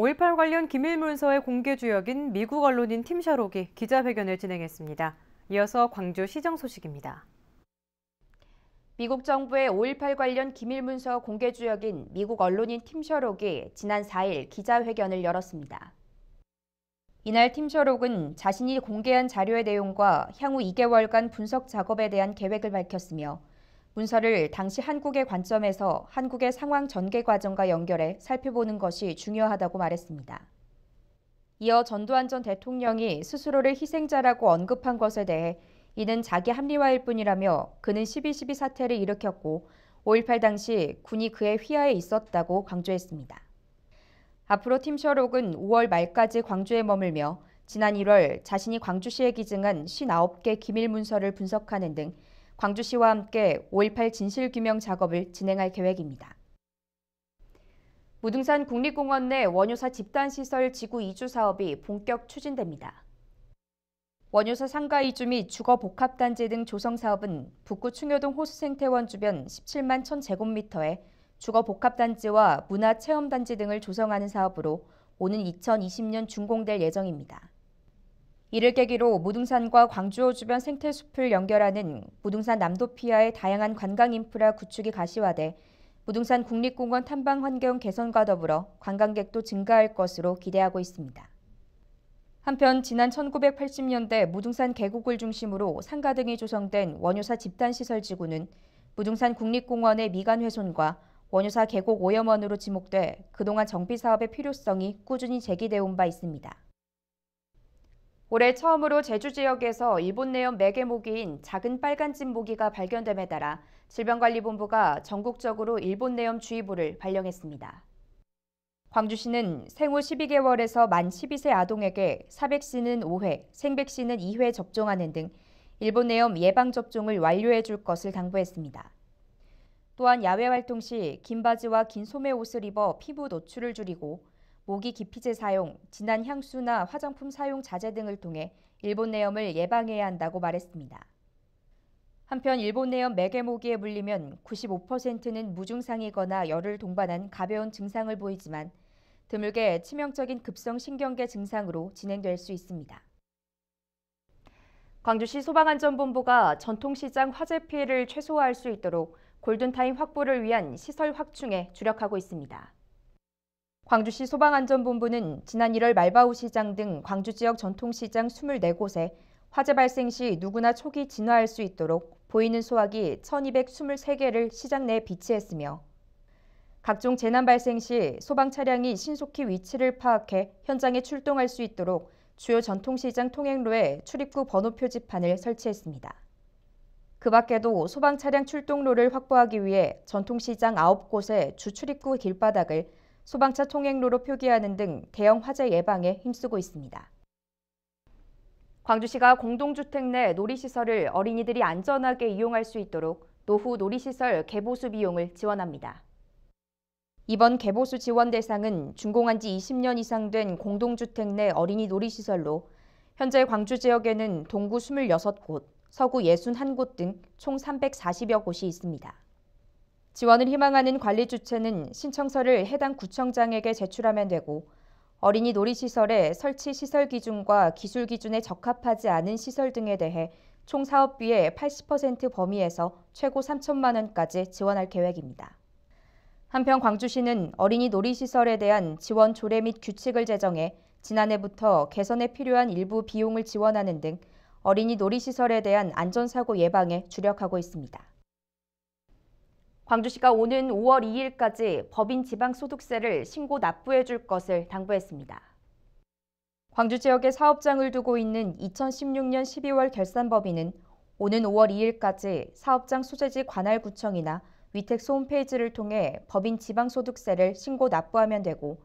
5.18 관련 기밀 문서의 공개 주역인 미국 언론인 팀샤록이 기자회견을 진행했습니다. 이어서 광주 시정 소식입니다. 미국 정부의 5.18 관련 기밀 문서 공개 주역인 미국 언론인 팀셔록이 지난 4일 기자회견을 열었습니다. 이날 팀셔록은 자신이 공개한 자료의 내용과 향후 2개월간 분석 작업에 대한 계획을 밝혔으며 문서를 당시 한국의 관점에서 한국의 상황 전개 과정과 연결해 살펴보는 것이 중요하다고 말했습니다. 이어 전두환 전 대통령이 스스로를 희생자라고 언급한 것에 대해 이는 자기 합리화일 뿐이라며 그는 12.12 사태를 일으켰고 5.18 당시 군이 그의 휘하에 있었다고 강조했습니다. 앞으로 팀 셔록은 5월 말까지 광주에 머물며 지난 1월 자신이 광주시에 기증한 59개 기밀 문서를 분석하는 등 광주시와 함께 5.18 진실규명 작업을 진행할 계획입니다. 무등산 국립공원 내 원효사 집단시설 지구 이주 사업이 본격 추진됩니다. 원효사 상가 이주 및 주거 복합단지 등 조성 사업은 북구 충효동 호수생태원 주변 17만 1000제곱미터에 주거 복합단지와 문화체험단지 등을 조성하는 사업으로 오는 2020년 준공될 예정입니다. 이를 계기로 무등산과 광주호 주변 생태숲을 연결하는 무등산 남도피아의 다양한 관광 인프라 구축이 가시화돼 무등산 국립공원 탐방 환경 개선과 더불어 관광객도 증가할 것으로 기대하고 있습니다. 한편 지난 1980년대 무등산 계곡을 중심으로 상가 등이 조성된 원효사 집단시설 지구는 무등산 국립공원의 미관 훼손과 원효사 계곡 오염원으로 지목돼 그동안 정비 사업의 필요성이 꾸준히 제기되어 온 바 있습니다. 올해 처음으로 제주 지역에서 일본 내염 매개모기인 작은 빨간집 모기가 발견됨에 따라 질병관리본부가 전국적으로 일본 내염 주의보를 발령했습니다. 광주시는 생후 12개월에서 만 12세 아동에게 400씨는 5회, 생백씨는 2회 접종하는 등 일본 내염 예방 접종을 완료해 줄 것을 당부했습니다. 또한 야외 활동 시 긴 바지와 긴 소매 옷을 입어 피부 노출을 줄이고 모기 기피제 사용, 진한 향수나 화장품 사용 자제 등을 통해 일본 내염을 예방해야 한다고 말했습니다. 한편 일본 내염 매개모기에 물리면 95%는 무증상이거나 열을 동반한 가벼운 증상을 보이지만 드물게 치명적인 급성 신경계 증상으로 진행될 수 있습니다. 광주시 소방안전본부가 전통시장 화재 피해를 최소화할 수 있도록 골든타임 확보를 위한 시설 확충에 주력하고 있습니다. 광주시 소방안전본부는 지난 1월 말바우 시장 등 광주 지역 전통시장 24곳에 화재 발생 시 누구나 초기 진화할 수 있도록 보이는 소화기 1,223개를 시장 내에 비치했으며 각종 재난 발생 시 소방 차량이 신속히 위치를 파악해 현장에 출동할 수 있도록 주요 전통시장 통행로에 출입구 번호 표지판을 설치했습니다. 그 밖에도 소방 차량 출동로를 확보하기 위해 전통시장 9곳의 주 출입구 길바닥을 소방차 통행로로 표기하는 등 대형 화재 예방에 힘쓰고 있습니다. 광주시가 공동주택 내 놀이시설을 어린이들이 안전하게 이용할 수 있도록 노후 놀이시설 개보수 비용을 지원합니다. 이번 개보수 지원 대상은 준공한 지 20년 이상 된 공동주택 내 어린이 놀이시설로 현재 광주 지역에는 동구 26곳, 서구 61곳 등 총 340여 곳이 있습니다. 지원을 희망하는 관리 주체는 신청서를 해당 구청장에게 제출하면 되고 어린이 놀이시설의 설치 시설 기준과 기술 기준에 적합하지 않은 시설 등에 대해 총 사업비의 80% 범위에서 최고 3천만 원까지 지원할 계획입니다. 한편 광주시는 어린이 놀이시설에 대한 지원 조례 및 규칙을 제정해 지난해부터 개선에 필요한 일부 비용을 지원하는 등 어린이 놀이시설에 대한 안전사고 예방에 주력하고 있습니다. 광주시가 오는 5월 2일까지 법인 지방소득세를 신고 납부해 줄 것을 당부했습니다. 광주 지역에 사업장을 두고 있는 2016년 12월 결산법인은 오는 5월 2일까지 사업장 소재지 관할구청이나 위택소 홈페이지를 통해 법인 지방소득세를 신고 납부하면 되고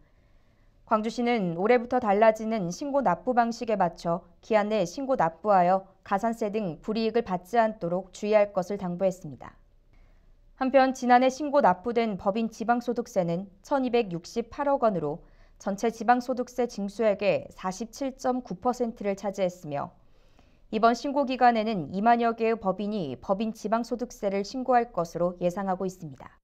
광주시는 올해부터 달라지는 신고 납부 방식에 맞춰 기한 내 신고 납부하여 가산세 등 불이익을 받지 않도록 주의할 것을 당부했습니다. 한편 지난해 신고 납부된 법인 지방소득세는 1,268억 원으로 전체 지방소득세 징수액의 47.9%를 차지했으며 이번 신고 기간에는 2만여 개의 법인이 법인 지방소득세를 신고할 것으로 예상하고 있습니다.